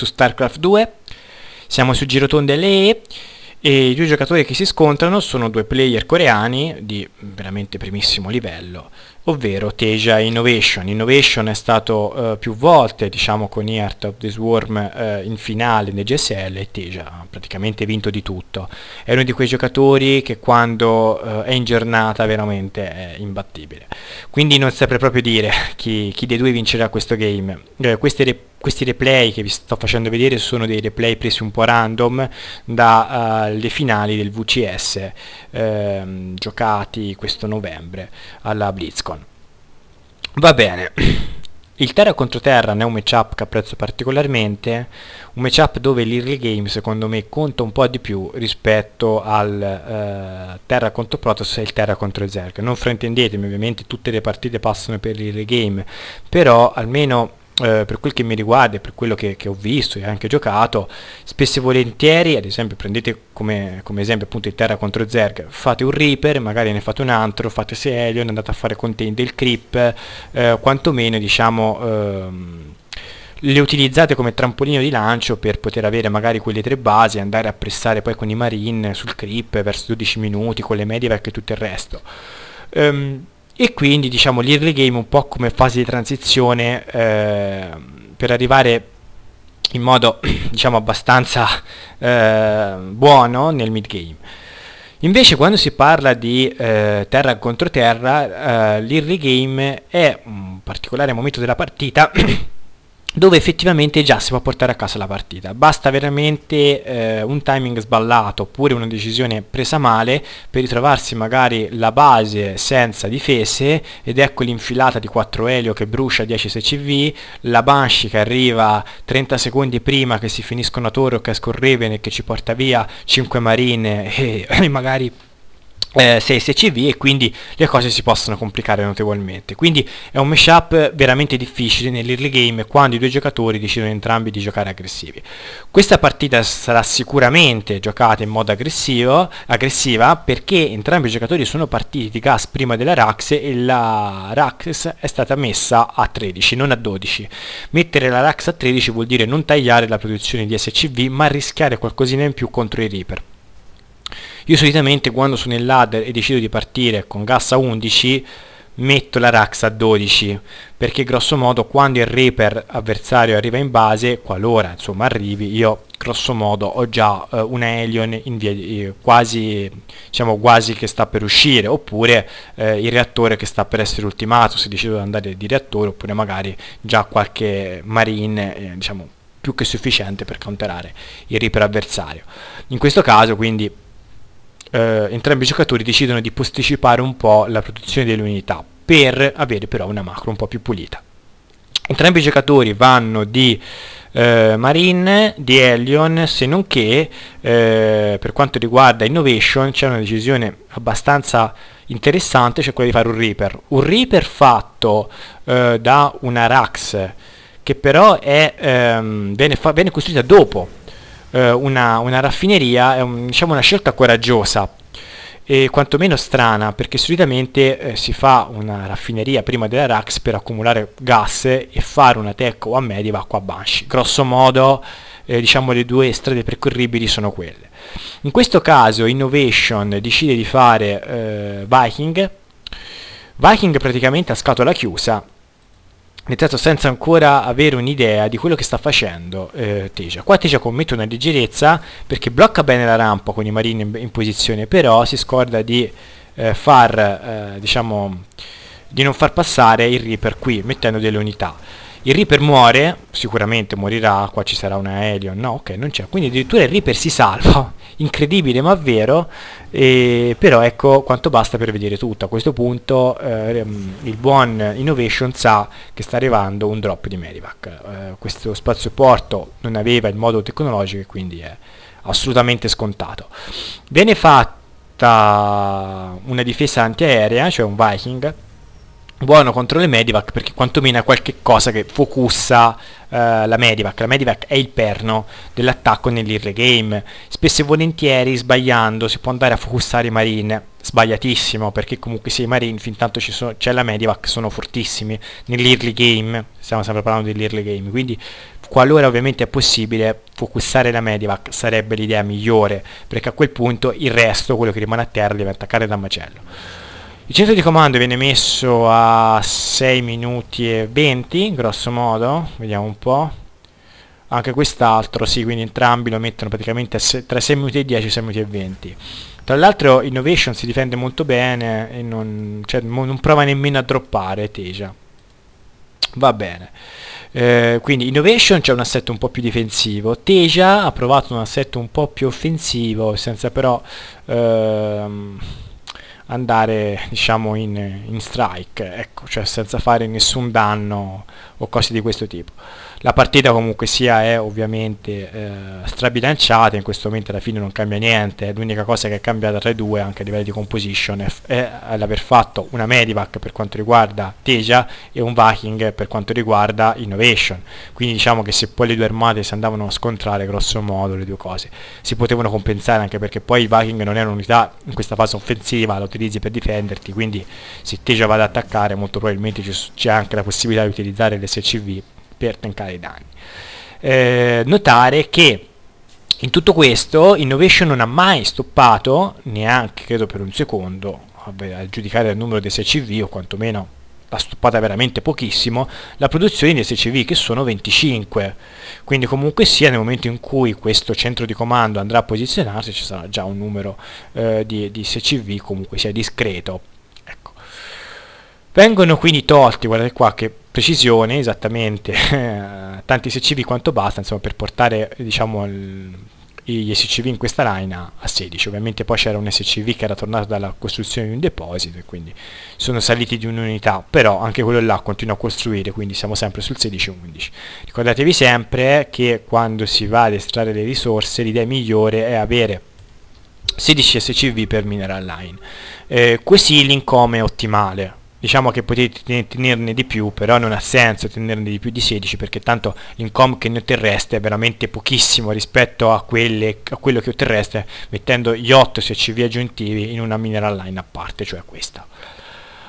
su StarCraft 2, siamo su girotonde LE e i due giocatori che si scontrano sono due player coreani di veramente primissimo livello ovvero Teja Innovation. Innovation è stato eh, più volte, diciamo con Heart of the Swarm eh, in finale nel GSL e Teja ha praticamente vinto di tutto. È uno di quei giocatori che quando eh, è in giornata veramente è imbattibile. Quindi non saprei proprio dire chi, chi dei due vincerà questo game. Eh, re, questi replay che vi sto facendo vedere sono dei replay presi un po' random dalle eh, uh, finali del VCS ehm, giocati questo novembre alla BlitzCon. Va bene, il terra contro terra non è un matchup che apprezzo particolarmente, un matchup dove l'early game secondo me conta un po' di più rispetto al eh, terra contro Protoss e il terra contro Zerg. Non fraintendetemi, ovviamente tutte le partite passano per l'early game, però almeno eh, per quel che mi riguarda e per quello che, che, ho visto e anche giocato, spesso e volentieri, ad esempio prendete come, come esempio appunto il Terra contro Zerg, fate un Reaper, magari ne fate un altro, fate Seelion, andate a fare container il creep, eh, quantomeno diciamo... Ehm, le utilizzate come trampolino di lancio per poter avere magari quelle tre basi e andare a pressare poi con i marine sul creep verso 12 minuti con le medivac e tutto il resto. Um, e quindi diciamo l'early game un po' come fase di transizione eh, per arrivare in modo diciamo abbastanza eh, buono nel mid game. Invece quando si parla di eh, terra contro terra, eh, l'early game è un particolare momento della partita dove effettivamente già si può portare a casa la partita. Basta veramente eh, un timing sballato oppure una decisione presa male per ritrovarsi magari la base senza difese ed ecco l'infilata di 4 Elio che brucia 10 SCV, la Banshee che arriva 30 secondi prima che si finiscono a Toro che scorrevene che ci porta via 5 Marine e magari eh, 6SCV e quindi le cose si possono complicare notevolmente quindi è un mashup veramente difficile nell'early game quando i due giocatori decidono entrambi di giocare aggressivi questa partita sarà sicuramente giocata in modo aggressivo, aggressiva perché entrambi i giocatori sono partiti di gas prima della Rax e la Rax è stata messa a 13 non a 12 mettere la Rax a 13 vuol dire non tagliare la produzione di SCV ma rischiare qualcosina in più contro i Reaper io solitamente quando sono in ladder e decido di partire con gas a 11 metto la Rax a 12 perché grosso modo quando il Reaper avversario arriva in base, qualora insomma arrivi, io grosso modo ho già eh, Alien Helion via, eh, quasi, diciamo, quasi che sta per uscire, oppure eh, il reattore che sta per essere ultimato, se decido di andare di reattore, oppure magari già qualche Marine, eh, diciamo, più che sufficiente per counterare il Reaper avversario. In questo caso quindi eh, entrambi i giocatori decidono di posticipare un po' la produzione delle unità per avere però una macro un po' più pulita. Entrambi i giocatori vanno di eh, Marine, di Elion, se non che eh, per quanto riguarda Innovation c'è una decisione abbastanza interessante, cioè quella di fare un Reaper. Un Reaper fatto eh, da una Rax che però è, ehm, viene, fa- viene costruita dopo eh, una, una, raffineria è un, diciamo una scelta coraggiosa e quantomeno strana perché solitamente eh, si fa una raffineria prima della RAX per accumulare gas e fare una tech o a media va qua Banshee. Grosso modo eh, diciamo le due strade percorribili sono quelle. In questo caso Innovation decide di fare eh, Viking Viking praticamente a scatola chiusa nel senso senza ancora avere un'idea di quello che sta facendo eh, Teja. Qua Teja commette una leggerezza perché blocca bene la rampa con i marini in, in posizione, però si scorda di eh, far, eh, diciamo, di non far passare il Reaper qui, mettendo delle unità. Il Reaper muore, sicuramente morirà, qua ci sarà una Helion, no ok non c'è, quindi addirittura il Reaper si salva, incredibile ma vero, e, però ecco quanto basta per vedere tutto, a questo punto eh, ehm, il buon Innovation sa che sta arrivando un drop di Medivac, eh, questo spazioporto non aveva il modo tecnologico e quindi è assolutamente scontato. Viene fatta una difesa antiaerea, cioè un Viking, buono contro le medivac perché quantomeno ha qualche cosa che focussa eh, la medivac. La medivac è il perno dell'attacco nell'early game. Spesso e volentieri sbagliando si può andare a focussare i marine, sbagliatissimo perché comunque se i marine fin tanto so c'è la medivac sono fortissimi nell'early game, stiamo sempre parlando dell'early game, quindi qualora ovviamente è possibile focussare la medivac sarebbe l'idea migliore perché a quel punto il resto, quello che rimane a terra, diventa carne da macello. Il centro di comando viene messo a 6 minuti e 20, grosso modo, vediamo un po'. Anche quest'altro, sì, quindi entrambi lo mettono praticamente tra 6 minuti e 10 e 6 minuti e 20. Tra l'altro Innovation si difende molto bene e non, cioè, non prova nemmeno a droppare Teja. Va bene. Eh, quindi Innovation c'è un assetto un po' più difensivo, Teja ha provato un assetto un po' più offensivo, senza però... Ehm, andare diciamo in, in strike, ecco, cioè senza fare nessun danno o cose di questo tipo. La partita comunque sia è eh, ovviamente eh, strabilanciata, in questo momento alla fine non cambia niente, eh. l'unica cosa che è cambiata tra i due anche a livello di composition è, l'aver fatto una Medivac per quanto riguarda Teja e un Viking per quanto riguarda Innovation, quindi diciamo che se poi le due armate si andavano a scontrare grosso modo le due cose si potevano compensare anche perché poi il Viking non è un'unità in questa fase offensiva, la utilizzi per difenderti, quindi se Teja va ad attaccare molto probabilmente c'è anche la possibilità di utilizzare l'SCV per tankare i danni. Eh, notare che in tutto questo Innovation non ha mai stoppato, neanche credo per un secondo, a giudicare il numero dei SCV o quantomeno l'ha stoppata veramente pochissimo, la produzione di SCV che sono 25. Quindi comunque sia nel momento in cui questo centro di comando andrà a posizionarsi ci sarà già un numero eh, di, di SCV comunque sia discreto. Vengono quindi tolti, guardate qua che precisione, esattamente, tanti SCV quanto basta, insomma, per portare, diciamo, il, gli SCV in questa linea a 16. Ovviamente poi c'era un SCV che era tornato dalla costruzione di un deposito e quindi sono saliti di un'unità, però anche quello là continua a costruire, quindi siamo sempre sul 16-11. Ricordatevi sempre che quando si va ad estrarre le risorse l'idea migliore è avere 16 SCV per mineral line. Eh, così l'income è ottimale, diciamo che potete tenerne di più, però non ha senso tenerne di più di 16 perché tanto l'income che ne otterreste è veramente pochissimo rispetto a, quelle, a quello che otterreste mettendo gli 8 CCV aggiuntivi in una mineral line a parte, cioè questa.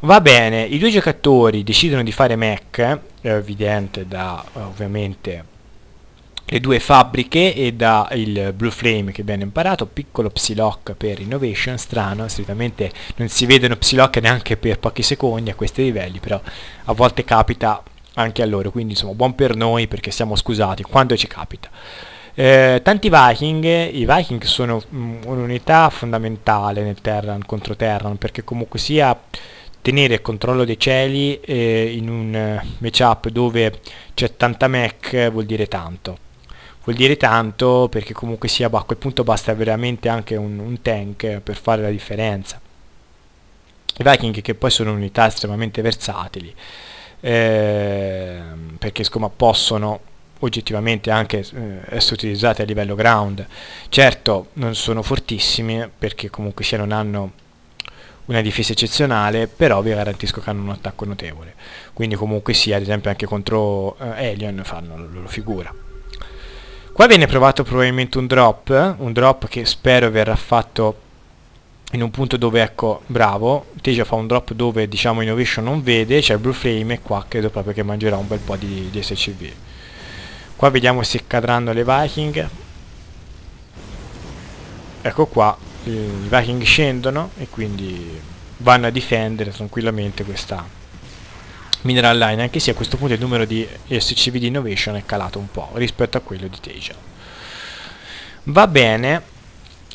Va bene, i due giocatori decidono di fare mech, evidente da ovviamente le due fabbriche e da il Blue Flame che abbiamo imparato, piccolo Psylocke per Innovation, strano, solitamente non si vedono Psylocke neanche per pochi secondi a questi livelli, però a volte capita anche a loro, quindi insomma buon per noi perché siamo scusati quando ci capita. Eh, tanti Viking, i Viking sono mm, un'unità fondamentale nel Terran contro Terran perché comunque sia tenere il controllo dei cieli eh, in un eh, matchup dove c'è tanta mech eh, vuol dire tanto vuol dire tanto perché comunque sia boh, a quel punto basta veramente anche un, un tank per fare la differenza. I Viking che poi sono unità estremamente versatili, eh, perché insomma possono oggettivamente anche eh, essere utilizzate a livello ground. Certo non sono fortissimi perché comunque sia non hanno una difesa eccezionale, però vi garantisco che hanno un attacco notevole. Quindi comunque sia, ad esempio anche contro eh, Alien fanno la loro figura. Qua viene provato probabilmente un drop, un drop che spero verrà fatto in un punto dove ecco bravo Teja fa un drop dove diciamo Innovation non vede c'è il Blue Flame e qua credo proprio che mangerà un bel po' di, di SCV qua vediamo se cadranno le Viking ecco qua i Viking scendono e quindi vanno a difendere tranquillamente questa Mineral Line, anche se a questo punto il numero di SCV di Innovation è calato un po' rispetto a quello di Teja. Va bene,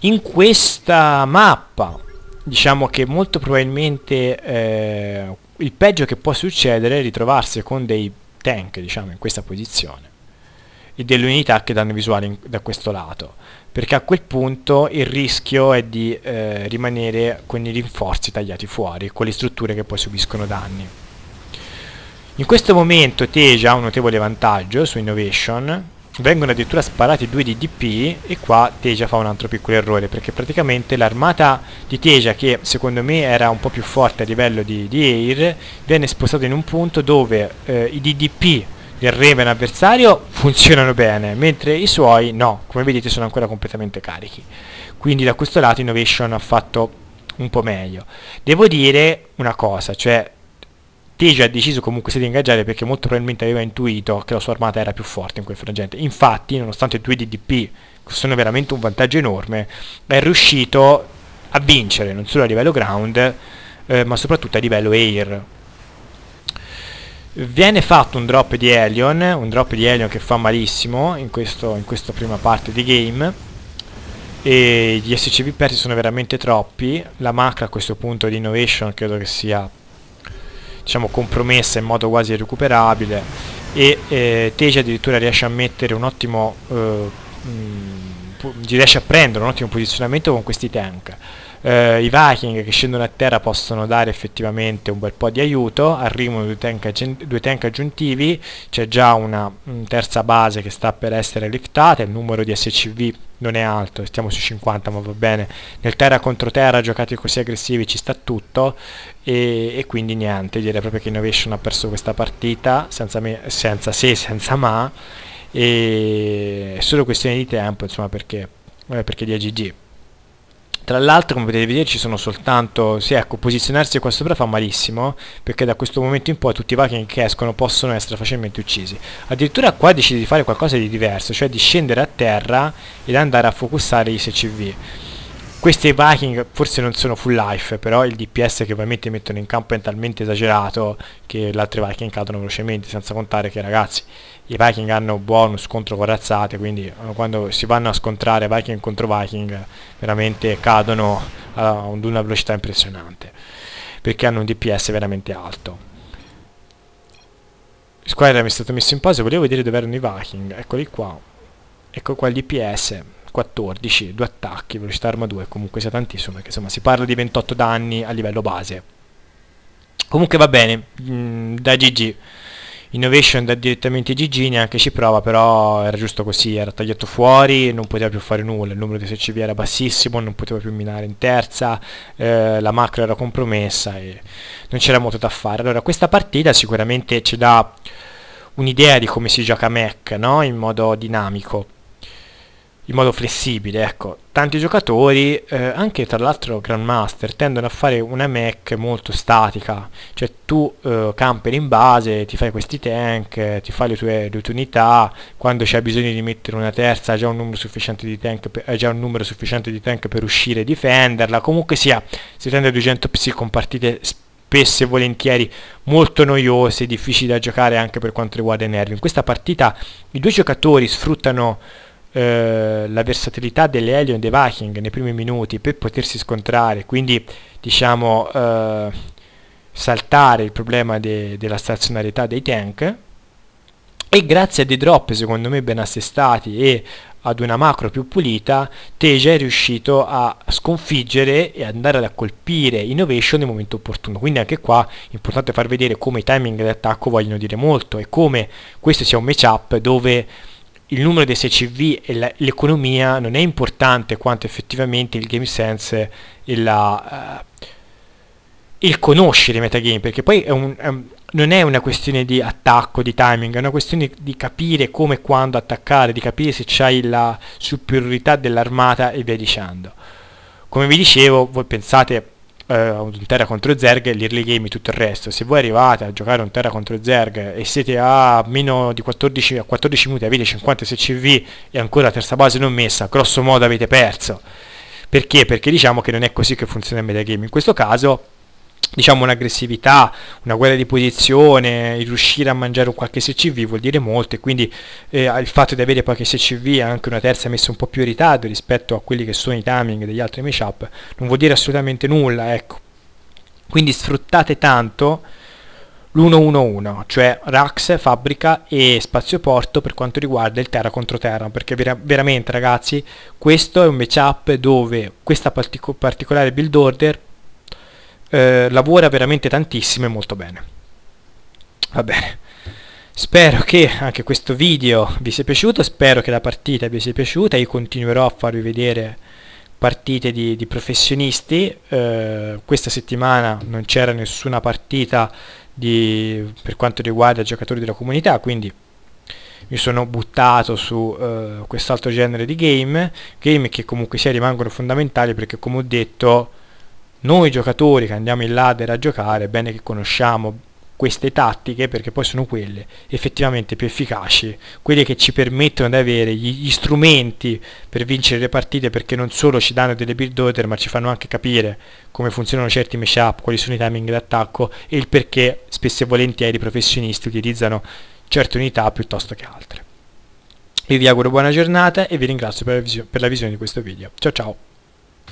in questa mappa diciamo che molto probabilmente eh, il peggio che può succedere è ritrovarsi con dei tank diciamo in questa posizione e delle unità che danno visuale in, da questo lato perché a quel punto il rischio è di eh, rimanere con i rinforzi tagliati fuori con le strutture che poi subiscono danni in questo momento Teja ha un notevole vantaggio su Innovation, vengono addirittura sparati due di DP e qua Teja fa un altro piccolo errore perché praticamente l'armata di Teja che secondo me era un po' più forte a livello di, di Air viene spostata in un punto dove eh, i DDP del Raven avversario funzionano bene mentre i suoi no, come vedete sono ancora completamente carichi quindi da questo lato Innovation ha fatto un po' meglio devo dire una cosa, cioè Tiege ha deciso comunque se di ingaggiare perché molto probabilmente aveva intuito che la sua armata era più forte in quel frangente. Infatti, nonostante due DDP sono veramente un vantaggio enorme, è riuscito a vincere non solo a livello ground, eh, ma soprattutto a livello air. Viene fatto un drop di Alien, un drop di Alien che fa malissimo in, questo, in questa prima parte di game e gli SCV persi sono veramente troppi la macra a questo punto di innovation credo che sia diciamo, compromessa in modo quasi recuperabile e eh, Teci addirittura riesce a mettere un ottimo eh, mh, riesce a prendere un ottimo posizionamento con questi tank eh, i Viking che scendono a terra possono dare effettivamente un bel po' di aiuto, arrivano due tank, due tank aggiuntivi, c'è già una mh, terza base che sta per essere liftata, il numero di SCV non è alto, stiamo su 50 ma va bene, nel terra contro terra giocati così aggressivi ci sta tutto e, e quindi niente, direi proprio che Innovation ha perso questa partita senza, me, senza se, senza ma e è solo questione di tempo insomma perché, eh, perché di AGG tra l'altro come potete vedere ci sono soltanto, sì ecco, posizionarsi qua sopra fa malissimo, perché da questo momento in poi tutti i Viking che escono possono essere facilmente uccisi. Addirittura qua decide di fare qualcosa di diverso, cioè di scendere a terra ed andare a focussare gli SCV questi Viking forse non sono full life, però il DPS che ovviamente mettono in campo è talmente esagerato che gli altri Viking cadono velocemente, senza contare che ragazzi i Viking hanno bonus contro corazzate, quindi eh, quando si vanno a scontrare Viking contro Viking veramente cadono ad una velocità impressionante, perché hanno un DPS veramente alto. Squadra mi è stato messo in pausa, volevo vedere dove erano i Viking, eccoli qua, ecco qua il DPS 14, due attacchi, velocità arma 2, comunque sia tantissimo, perché insomma si parla di 28 danni a livello base. Comunque va bene, mh, mm, da GG. Innovation da direttamente GG neanche ci prova, però era giusto così, era tagliato fuori, non poteva più fare nulla, il numero di SCV era bassissimo, non poteva più minare in terza, eh, la macro era compromessa e non c'era molto da fare. Allora questa partita sicuramente ci dà un'idea di come si gioca mech, no? in modo dinamico in modo flessibile, ecco. Tanti giocatori, eh, anche tra l'altro Grandmaster, tendono a fare una mech molto statica, cioè tu eh, campi in base, ti fai questi tank, ti fai le tue, le tue unità, quando c'è bisogno di mettere una terza hai già un numero sufficiente di tank per, già un numero sufficiente di tank per uscire e difenderla, comunque sia, si tende a 200 psi con partite spesso e volentieri molto noiose, difficili da giocare anche per quanto riguarda i nervi. In questa partita i due giocatori sfruttano eh, la versatilità delle Elio e dei Viking nei primi minuti per potersi scontrare, quindi diciamo eh, saltare il problema de della stazionarietà dei tank e grazie a dei drop secondo me ben assestati e ad una macro più pulita, Teja è riuscito a sconfiggere e andare a colpire Innovation nel momento opportuno. Quindi anche qua è importante far vedere come i timing di attacco vogliono dire molto e come questo sia un matchup dove il numero dei CCV e l'economia non è importante quanto effettivamente il game sense e la, uh, il conoscere metagame, perché poi è un, è un, non è una questione di attacco, di timing, è una questione di capire come e quando attaccare, di capire se c'hai la superiorità dell'armata e via dicendo. Come vi dicevo, voi pensate eh, un Terra contro Zerg e l'early game e tutto il resto. Se voi arrivate a giocare un Terra contro Zerg e siete a meno di 14, a 14 minuti, avete 50 SCV e ancora la terza base non messa, grosso modo avete perso. Perché? Perché diciamo che non è così che funziona il metagame. In questo caso diciamo un'aggressività, una guerra di posizione, il riuscire a mangiare un qualche SCV vuol dire molto e quindi eh, il fatto di avere qualche SCV e anche una terza messa un po' più in ritardo rispetto a quelli che sono i timing degli altri matchup non vuol dire assolutamente nulla, ecco. Quindi sfruttate tanto l'1-1-1, cioè Rax, Fabbrica e Spazio Porto per quanto riguarda il terra contro terra, perché vera veramente ragazzi questo è un matchup dove questa partico particolare build order eh, lavora veramente tantissimo e molto bene. Va bene. Spero che anche questo video vi sia piaciuto, spero che la partita vi sia piaciuta, io continuerò a farvi vedere partite di, di professionisti, eh, questa settimana non c'era nessuna partita di, per quanto riguarda i giocatori della comunità, quindi mi sono buttato su eh, quest'altro genere di game, game che comunque sia rimangono fondamentali perché come ho detto noi giocatori che andiamo in ladder a giocare è bene che conosciamo queste tattiche perché poi sono quelle effettivamente più efficaci, quelle che ci permettono di avere gli, gli strumenti per vincere le partite perché non solo ci danno delle build order ma ci fanno anche capire come funzionano certi matchup, quali sono i timing d'attacco e il perché spesso e volentieri i professionisti utilizzano certe unità piuttosto che altre. Io vi auguro buona giornata e vi ringrazio per la visione, per la visione di questo video. Ciao ciao!